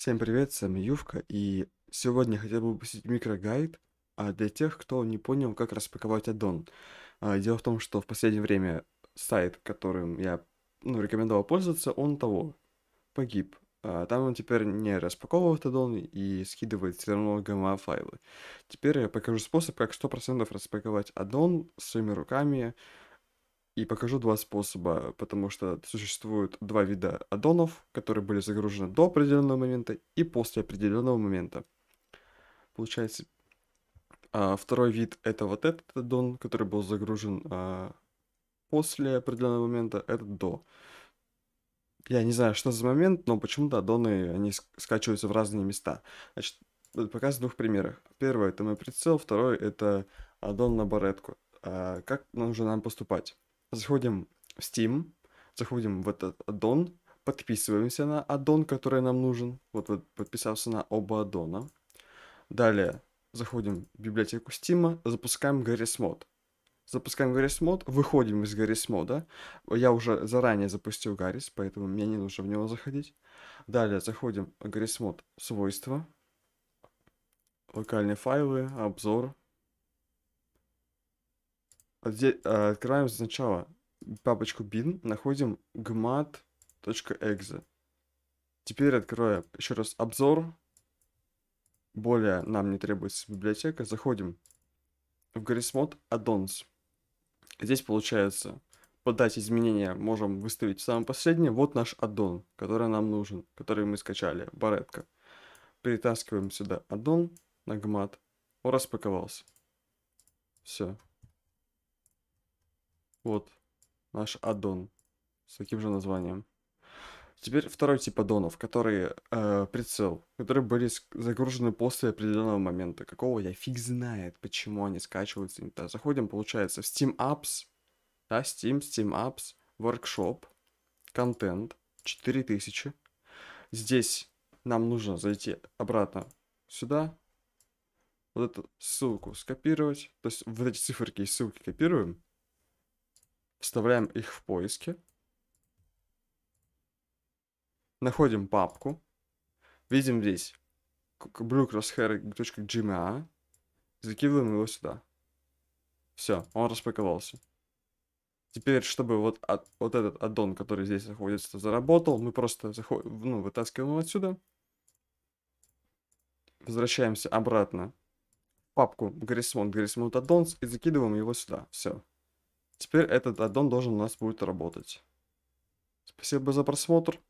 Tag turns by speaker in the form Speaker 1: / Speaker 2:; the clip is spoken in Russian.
Speaker 1: Всем привет, с вами Ювка, и сегодня хотел бы выпустить микрогайд а для тех, кто не понял, как распаковать аддон. А, дело в том, что в последнее время сайт, которым я ну, рекомендовал пользоваться, он того, погиб. А, там он теперь не распаковывает аддон и скидывает все равно GMA файлы. Теперь я покажу способ, как 100% распаковать аддон своими руками, и покажу два способа, потому что существуют два вида аддонов, которые были загружены до определенного момента и после определенного момента. Получается, а, второй вид это вот этот аддон, который был загружен а, после определенного момента, этот до. Я не знаю, что за момент, но почему-то аддоны, они скачиваются в разные места. Значит, показываю двух примерах. Первое это мой прицел, второй это аддон на баретку. А, как нужно нам поступать? заходим в Steam, заходим в этот аддон, подписываемся на аддон, который нам нужен. Вот, вот подписался на оба аддона. Далее заходим в библиотеку Steam, запускаем Garry's Mod. Запускаем Garry's Mod, выходим из Garry's Mod. Я уже заранее запустил Garry's, поэтому мне не нужно в него заходить. Далее заходим в Garry's Mod свойства, локальные файлы, обзор, Э, открываем сначала папочку bin, находим gmat.exe. Теперь открою еще раз обзор. Более нам не требуется библиотека. Заходим в Garrismod Addons. Здесь получается подать изменения можем выставить в самом последнем. Вот наш аддон, который нам нужен, который мы скачали, баретка. Перетаскиваем сюда аддон на гмат. Он распаковался. Все. Вот наш аддон с таким же названием. Теперь второй тип аддонов, которые э, прицел, которые были загружены после определенного момента. Какого я фиг знает, почему они скачиваются не туда. Заходим, получается, в Steam Apps, да, Steam, Steam Apps, Workshop, контент, 4000. Здесь нам нужно зайти обратно сюда, вот эту ссылку скопировать, то есть вот эти циферки и ссылки копируем, Вставляем их в поиски. Находим папку. Видим здесь blue Закидываем его сюда. Все, он распаковался. Теперь, чтобы вот, от, вот этот аддон, который здесь находится, заработал, мы просто заход, ну, вытаскиваем его отсюда. Возвращаемся обратно в папку Garrismont Garrismont Addons и закидываем его сюда. Все. Теперь этот аддон должен у нас будет работать. Спасибо за просмотр.